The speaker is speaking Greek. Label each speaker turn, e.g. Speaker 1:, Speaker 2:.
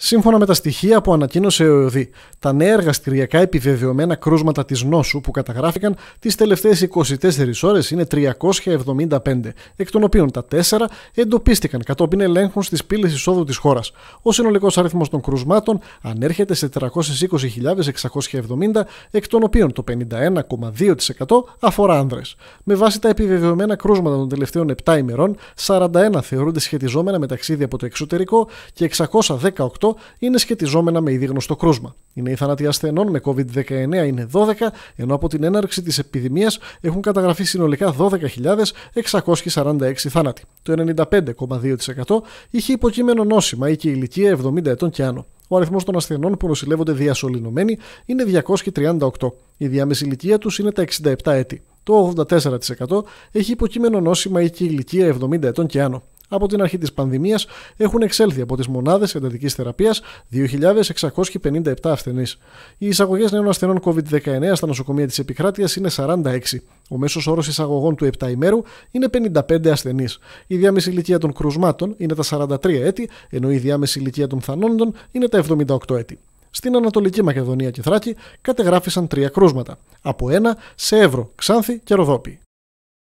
Speaker 1: Σύμφωνα με τα στοιχεία που ανακοίνωσε ο ΕΟΔΗ, τα νέα εργαστηριακά επιβεβαιωμένα κρούσματα της νόσου που καταγράφηκαν τις τελευταίες 24 ώρες είναι 375, εκ των οποίων τα 4 εντοπίστηκαν κατόπιν ελέγχων στις πύλες εισόδου της χώρας. Ο συνολικός αριθμός των κρούσματων ανέρχεται σε 420.670, εκ των οποίων το 51,2% αφορά άνδρες. Με βάση τα επιβεβαιωμένα κρούσματα των τελευταίων 7 ημερών, 41 θεωρούνται σχετιζόμενα με ταξίδια από το εξωτερικό και 618 είναι σχετιζόμενα με ήδη γνωστό κρούσμα. Είναι οι θάνατοι ασθενών με COVID-19 είναι 12, ενώ από την έναρξη της επιδημίας έχουν καταγραφεί συνολικά 12.646 θάνατοι. Το 95,2% είχε υποκείμενο νόσημα ή και ηλικία 70 ετών και άνω. Ο αριθμός των ασθενών που νοσηλεύονται διασωληνωμένοι είναι 238. Η διάμεση ηλικία τους είναι τα 67 έτη. Το 84% έχει υποκείμενο νόσημα ή και ηλικία 70 ετών και άνω από την αρχή της πανδημίας έχουν εξέλθει από τις μονάδες εντατικής θεραπείας 2.657 ασθενείς. Οι εισαγωγές νέων ασθενών COVID-19 στα νοσοκομεία της επικράτειας είναι 46. Ο μέσος όρος εισαγωγών του 7 ημέρου είναι 55 ασθενείς. Η διάμεση ηλικία των κρουσμάτων είναι τα 43 έτη, ενώ η διάμεση ηλικία των θανόντων είναι τα 78 έτη. Στην Ανατολική Μακεδονία και Θράκη κατεγράφησαν τρία κρούσματα, από ένα σε Εύρο, Ξάνθη και Ροδόπη.